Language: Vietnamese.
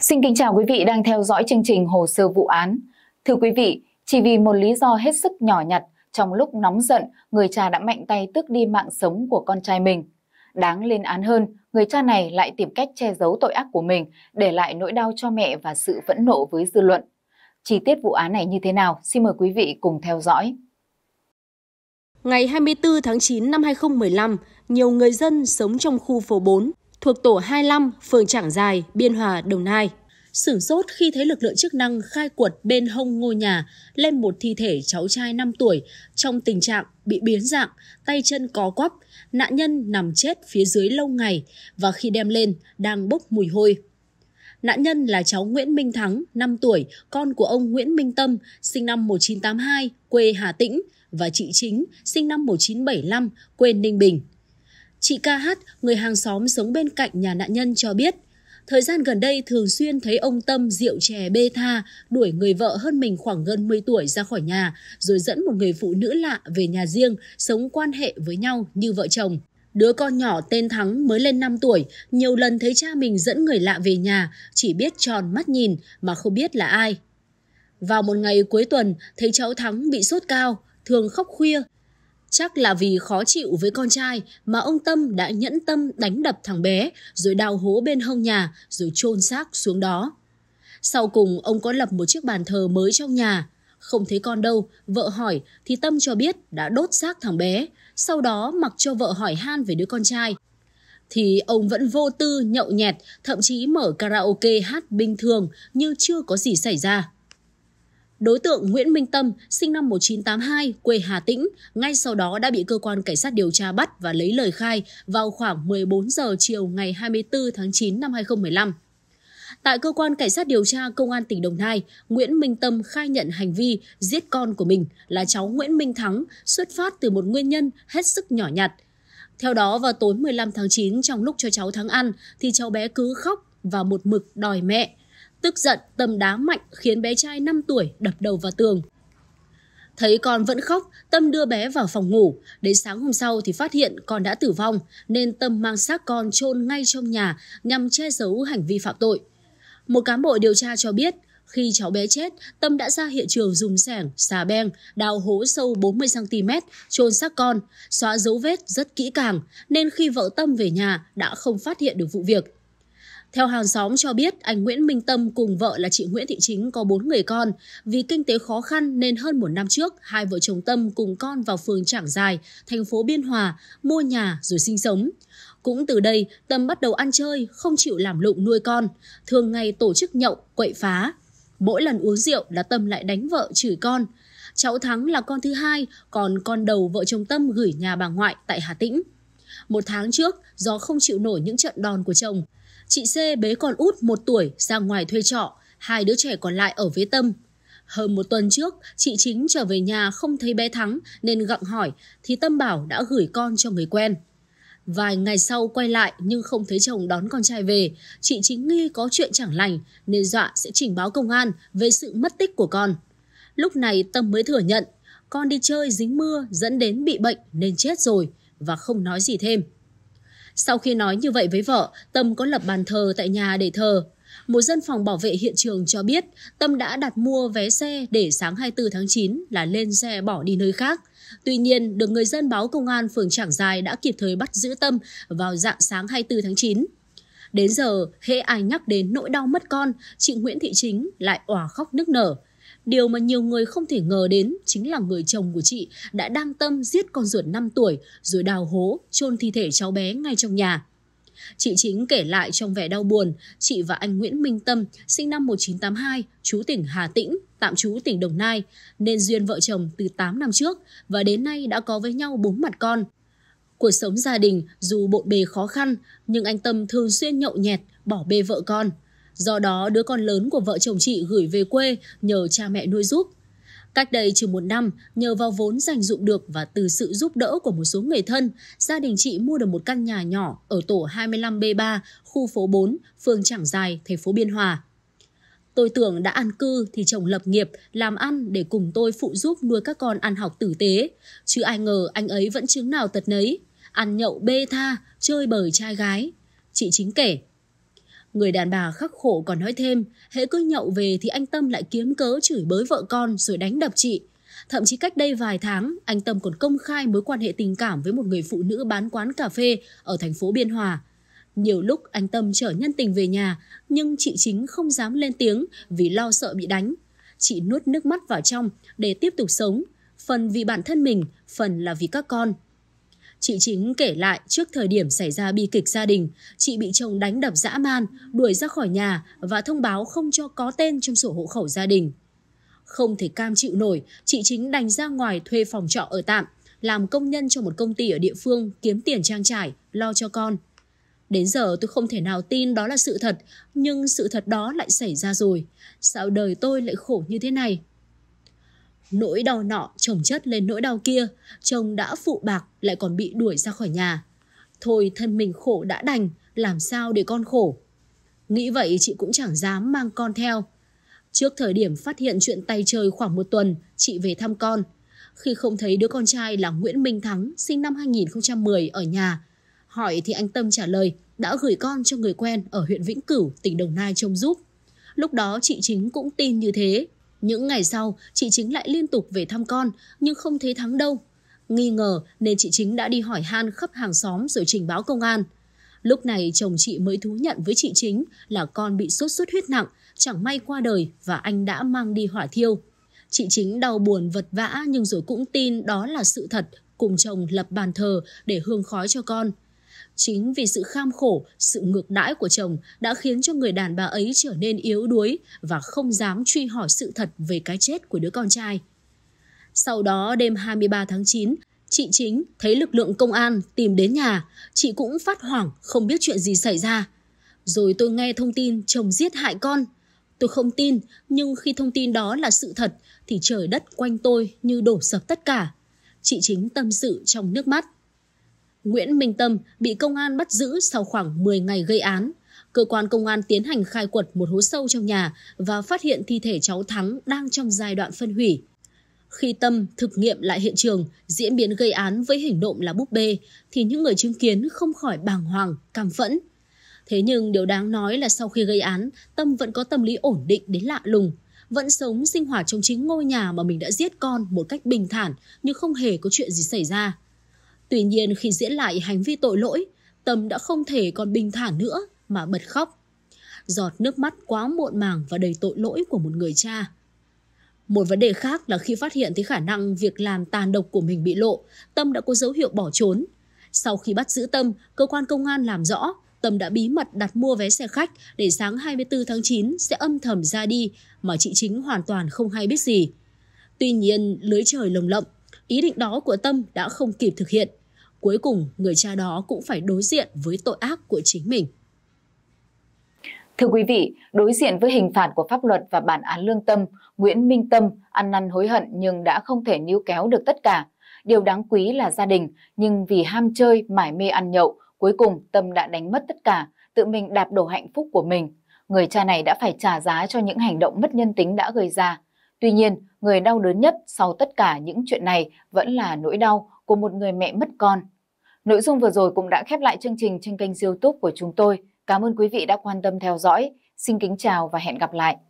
Xin kính chào quý vị đang theo dõi chương trình Hồ sơ vụ án. Thưa quý vị, chỉ vì một lý do hết sức nhỏ nhặt, trong lúc nóng giận, người cha đã mạnh tay tước đi mạng sống của con trai mình. Đáng lên án hơn, người cha này lại tìm cách che giấu tội ác của mình, để lại nỗi đau cho mẹ và sự phẫn nộ với dư luận. Chi tiết vụ án này như thế nào, xin mời quý vị cùng theo dõi. Ngày 24 tháng 9 năm 2015, nhiều người dân sống trong khu phố 4, thuộc tổ 25, phường Trảng Dài, Biên Hòa, Đồng Nai. Sửng sốt khi thấy lực lượng chức năng khai quật bên hông ngôi nhà lên một thi thể cháu trai 5 tuổi trong tình trạng bị biến dạng, tay chân có quắp, nạn nhân nằm chết phía dưới lâu ngày và khi đem lên đang bốc mùi hôi. Nạn nhân là cháu Nguyễn Minh Thắng, 5 tuổi, con của ông Nguyễn Minh Tâm, sinh năm 1982, quê Hà Tĩnh, và chị Chính, sinh năm 1975, quê Ninh Bình. Chị KH, người hàng xóm sống bên cạnh nhà nạn nhân cho biết, thời gian gần đây thường xuyên thấy ông Tâm rượu chè bê tha, đuổi người vợ hơn mình khoảng gần 10 tuổi ra khỏi nhà, rồi dẫn một người phụ nữ lạ về nhà riêng, sống quan hệ với nhau như vợ chồng. Đứa con nhỏ tên Thắng mới lên 5 tuổi, nhiều lần thấy cha mình dẫn người lạ về nhà, chỉ biết tròn mắt nhìn mà không biết là ai. Vào một ngày cuối tuần, thấy cháu Thắng bị sốt cao, thường khóc khuya, Chắc là vì khó chịu với con trai mà ông Tâm đã nhẫn tâm đánh đập thằng bé, rồi đào hố bên hông nhà, rồi chôn xác xuống đó. Sau cùng ông có lập một chiếc bàn thờ mới trong nhà. Không thấy con đâu, vợ hỏi thì Tâm cho biết đã đốt xác thằng bé, sau đó mặc cho vợ hỏi han về đứa con trai. Thì ông vẫn vô tư, nhậu nhẹt, thậm chí mở karaoke hát bình thường như chưa có gì xảy ra. Đối tượng Nguyễn Minh Tâm, sinh năm 1982, quê Hà Tĩnh, ngay sau đó đã bị cơ quan cảnh sát điều tra bắt và lấy lời khai vào khoảng 14 giờ chiều ngày 24 tháng 9 năm 2015. Tại cơ quan cảnh sát điều tra công an tỉnh Đồng Nai, Nguyễn Minh Tâm khai nhận hành vi giết con của mình là cháu Nguyễn Minh Thắng xuất phát từ một nguyên nhân hết sức nhỏ nhặt. Theo đó, vào tối 15 tháng 9 trong lúc cho cháu Thắng ăn thì cháu bé cứ khóc và một mực đòi mẹ. Tức giận, Tâm đá mạnh khiến bé trai 5 tuổi đập đầu vào tường. Thấy con vẫn khóc, Tâm đưa bé vào phòng ngủ. Đến sáng hôm sau thì phát hiện con đã tử vong, nên Tâm mang xác con chôn ngay trong nhà nhằm che giấu hành vi phạm tội. Một cán bộ điều tra cho biết, khi cháu bé chết, Tâm đã ra hiện trường dùng sẻng, xà beng, đào hố sâu 40cm, chôn xác con, xóa dấu vết rất kỹ càng, nên khi vợ Tâm về nhà đã không phát hiện được vụ việc. Theo hàng xóm cho biết, anh Nguyễn Minh Tâm cùng vợ là chị Nguyễn Thị Chính có bốn người con. Vì kinh tế khó khăn nên hơn một năm trước, hai vợ chồng Tâm cùng con vào phường Trảng Dài, thành phố Biên Hòa, mua nhà rồi sinh sống. Cũng từ đây, Tâm bắt đầu ăn chơi, không chịu làm lụng nuôi con, thường ngày tổ chức nhậu, quậy phá. Mỗi lần uống rượu là Tâm lại đánh vợ chửi con. Cháu Thắng là con thứ hai, còn con đầu vợ chồng Tâm gửi nhà bà ngoại tại Hà Tĩnh. Một tháng trước, do không chịu nổi những trận đòn của chồng, Chị C bế con út 1 tuổi ra ngoài thuê trọ, hai đứa trẻ còn lại ở với Tâm. Hơn một tuần trước, chị chính trở về nhà không thấy bé Thắng nên gặng hỏi thì Tâm bảo đã gửi con cho người quen. Vài ngày sau quay lại nhưng không thấy chồng đón con trai về, chị chính nghi có chuyện chẳng lành nên dọa sẽ trình báo công an về sự mất tích của con. Lúc này Tâm mới thừa nhận con đi chơi dính mưa dẫn đến bị bệnh nên chết rồi và không nói gì thêm. Sau khi nói như vậy với vợ, Tâm có lập bàn thờ tại nhà để thờ. Một dân phòng bảo vệ hiện trường cho biết Tâm đã đặt mua vé xe để sáng 24 tháng 9 là lên xe bỏ đi nơi khác. Tuy nhiên, được người dân báo công an phường Trảng Giài đã kịp thời bắt giữ Tâm vào dạng sáng 24 tháng 9. Đến giờ, hễ ai nhắc đến nỗi đau mất con, chị Nguyễn Thị Chính lại òa khóc nức nở. Điều mà nhiều người không thể ngờ đến chính là người chồng của chị đã đang tâm giết con ruột 5 tuổi rồi đào hố chôn thi thể cháu bé ngay trong nhà. Chị Chính kể lại trong vẻ đau buồn, chị và anh Nguyễn Minh Tâm, sinh năm 1982, chú tỉnh Hà Tĩnh, tạm trú tỉnh Đồng Nai, nên duyên vợ chồng từ 8 năm trước và đến nay đã có với nhau bốn mặt con. Cuộc sống gia đình dù bộn bề khó khăn, nhưng anh Tâm thường xuyên nhậu nhẹt, bỏ bê vợ con – Do đó, đứa con lớn của vợ chồng chị gửi về quê nhờ cha mẹ nuôi giúp. Cách đây chừng một năm, nhờ vào vốn dành dụng được và từ sự giúp đỡ của một số người thân, gia đình chị mua được một căn nhà nhỏ ở tổ 25B3, khu phố 4, phường Trảng Dài, thành phố Biên Hòa. Tôi tưởng đã an cư thì chồng lập nghiệp, làm ăn để cùng tôi phụ giúp nuôi các con ăn học tử tế. Chứ ai ngờ anh ấy vẫn chứng nào tật nấy, ăn nhậu bê tha, chơi bời trai gái. Chị chính kể, Người đàn bà khắc khổ còn nói thêm, hễ cứ nhậu về thì anh Tâm lại kiếm cớ chửi bới vợ con rồi đánh đập chị. Thậm chí cách đây vài tháng, anh Tâm còn công khai mối quan hệ tình cảm với một người phụ nữ bán quán cà phê ở thành phố Biên Hòa. Nhiều lúc anh Tâm chở nhân tình về nhà, nhưng chị chính không dám lên tiếng vì lo sợ bị đánh. Chị nuốt nước mắt vào trong để tiếp tục sống, phần vì bản thân mình, phần là vì các con. Chị Chính kể lại trước thời điểm xảy ra bi kịch gia đình, chị bị chồng đánh đập dã man, đuổi ra khỏi nhà và thông báo không cho có tên trong sổ hộ khẩu gia đình. Không thể cam chịu nổi, chị Chính đành ra ngoài thuê phòng trọ ở tạm, làm công nhân cho một công ty ở địa phương kiếm tiền trang trải, lo cho con. Đến giờ tôi không thể nào tin đó là sự thật, nhưng sự thật đó lại xảy ra rồi. Sao đời tôi lại khổ như thế này? nỗi đau nọ chồng chất lên nỗi đau kia, chồng đã phụ bạc lại còn bị đuổi ra khỏi nhà. Thôi thân mình khổ đã đành, làm sao để con khổ? Nghĩ vậy chị cũng chẳng dám mang con theo. Trước thời điểm phát hiện chuyện tay trời khoảng một tuần, chị về thăm con. Khi không thấy đứa con trai là Nguyễn Minh Thắng, sinh năm 2010 ở nhà, hỏi thì anh Tâm trả lời đã gửi con cho người quen ở huyện Vĩnh Cửu, tỉnh Đồng Nai trông giúp. Lúc đó chị chính cũng tin như thế, những ngày sau, chị Chính lại liên tục về thăm con, nhưng không thấy Thắng đâu. Nghi ngờ nên chị Chính đã đi hỏi han khắp hàng xóm rồi trình báo công an. Lúc này chồng chị mới thú nhận với chị Chính là con bị sốt xuất huyết nặng, chẳng may qua đời và anh đã mang đi hỏa thiêu. Chị Chính đau buồn vật vã nhưng rồi cũng tin đó là sự thật, cùng chồng lập bàn thờ để hương khói cho con. Chính vì sự kham khổ, sự ngược đãi của chồng đã khiến cho người đàn bà ấy trở nên yếu đuối và không dám truy hỏi sự thật về cái chết của đứa con trai. Sau đó đêm 23 tháng 9, chị chính thấy lực lượng công an tìm đến nhà, chị cũng phát hoảng không biết chuyện gì xảy ra. Rồi tôi nghe thông tin chồng giết hại con. Tôi không tin, nhưng khi thông tin đó là sự thật thì trời đất quanh tôi như đổ sập tất cả. Chị chính tâm sự trong nước mắt. Nguyễn Minh Tâm bị công an bắt giữ sau khoảng 10 ngày gây án. Cơ quan công an tiến hành khai quật một hố sâu trong nhà và phát hiện thi thể cháu Thắng đang trong giai đoạn phân hủy. Khi Tâm thực nghiệm lại hiện trường, diễn biến gây án với hình động là búp bê, thì những người chứng kiến không khỏi bàng hoàng, cảm phẫn. Thế nhưng điều đáng nói là sau khi gây án, Tâm vẫn có tâm lý ổn định đến lạ lùng. Vẫn sống sinh hoạt trong chính ngôi nhà mà mình đã giết con một cách bình thản nhưng không hề có chuyện gì xảy ra. Tuy nhiên khi diễn lại hành vi tội lỗi, Tâm đã không thể còn bình thản nữa mà bật khóc. Giọt nước mắt quá muộn màng và đầy tội lỗi của một người cha. Một vấn đề khác là khi phát hiện thấy khả năng việc làm tàn độc của mình bị lộ, Tâm đã có dấu hiệu bỏ trốn. Sau khi bắt giữ Tâm, cơ quan công an làm rõ Tâm đã bí mật đặt mua vé xe khách để sáng 24 tháng 9 sẽ âm thầm ra đi mà chị Chính hoàn toàn không hay biết gì. Tuy nhiên, lưới trời lồng lộng, ý định đó của Tâm đã không kịp thực hiện cuối cùng người cha đó cũng phải đối diện với tội ác của chính mình. Thưa quý vị, đối diện với hình phạt của pháp luật và bản án lương tâm, Nguyễn Minh Tâm ăn năn hối hận nhưng đã không thể níu kéo được tất cả. Điều đáng quý là gia đình, nhưng vì ham chơi, mải mê ăn nhậu, cuối cùng Tâm đã đánh mất tất cả, tự mình đạp đổ hạnh phúc của mình. Người cha này đã phải trả giá cho những hành động mất nhân tính đã gây ra. Tuy nhiên, người đau đớn nhất sau tất cả những chuyện này vẫn là nỗi đau của một người mẹ mất con. Nội dung vừa rồi cũng đã khép lại chương trình trên kênh youtube của chúng tôi. Cảm ơn quý vị đã quan tâm theo dõi. Xin kính chào và hẹn gặp lại.